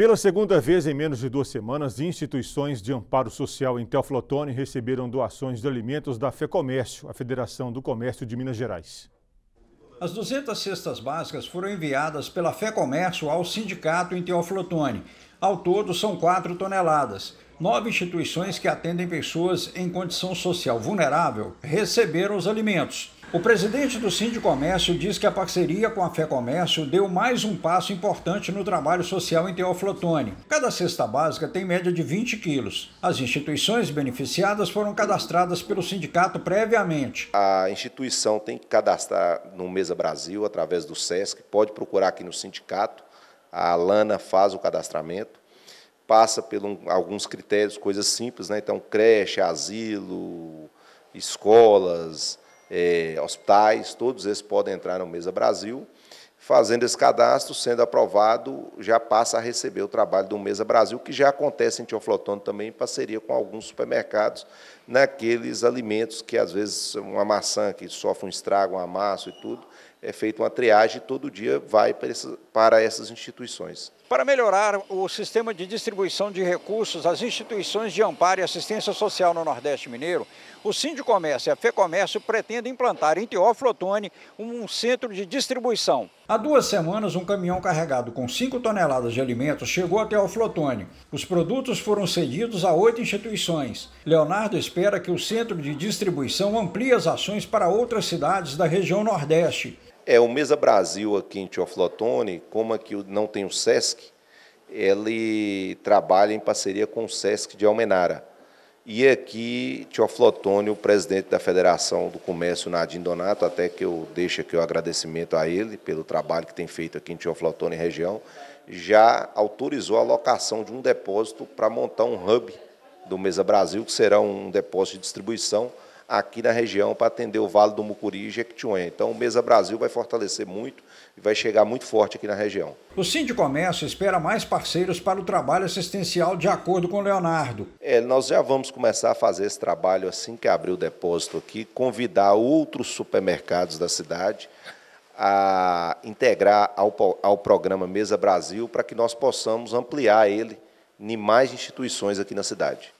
Pela segunda vez em menos de duas semanas, instituições de amparo social em Teoflotone receberam doações de alimentos da FEComércio, a Federação do Comércio de Minas Gerais. As 200 cestas básicas foram enviadas pela FEComércio ao sindicato em Teoflotone. Ao todo, são 4 toneladas. Nove instituições que atendem pessoas em condição social vulnerável receberam os alimentos. O presidente do Sindicomércio diz que a parceria com a FEComércio deu mais um passo importante no trabalho social em Teoflotone. Cada cesta básica tem média de 20 quilos. As instituições beneficiadas foram cadastradas pelo sindicato previamente. A instituição tem que cadastrar no Mesa Brasil, através do SESC, pode procurar aqui no sindicato. A Lana faz o cadastramento passa por alguns critérios, coisas simples, né? então creche, asilo, escolas, é, hospitais, todos esses podem entrar no Mesa Brasil. Fazendo esse cadastro, sendo aprovado, já passa a receber o trabalho do Mesa Brasil, que já acontece em Tioflotone também, em parceria com alguns supermercados, naqueles alimentos que, às vezes, uma maçã que sofre um estrago, um amasso e tudo, é feita uma triagem e todo dia vai para essas, para essas instituições. Para melhorar o sistema de distribuição de recursos às instituições de amparo e assistência social no Nordeste Mineiro, o Sindicomércio e a FEComércio pretendem implantar em Teófilo Otoni um centro de distribuição. Há duas semanas, um caminhão carregado com 5 toneladas de alimentos chegou até Teófilo Otoni. Os produtos foram cedidos a oito instituições. Leonardo espera que o centro de distribuição amplie as ações para outras cidades da região Nordeste. É, o Mesa Brasil aqui em Tioflotone, como aqui não tem o SESC, ele trabalha em parceria com o SESC de Almenara. E aqui, Tioflotone, o presidente da Federação do Comércio, Nadim Donato, até que eu deixo aqui o agradecimento a ele pelo trabalho que tem feito aqui em Tioflotone região, já autorizou a locação de um depósito para montar um hub do Mesa Brasil, que será um depósito de distribuição aqui na região para atender o Vale do Mucuri e Jequitinhonha. Então, o Mesa Brasil vai fortalecer muito e vai chegar muito forte aqui na região. O Sindicomércio espera mais parceiros para o trabalho assistencial de acordo com o Leonardo. É, nós já vamos começar a fazer esse trabalho assim que abrir o depósito aqui, convidar outros supermercados da cidade a integrar ao, ao programa Mesa Brasil para que nós possamos ampliar ele em mais instituições aqui na cidade.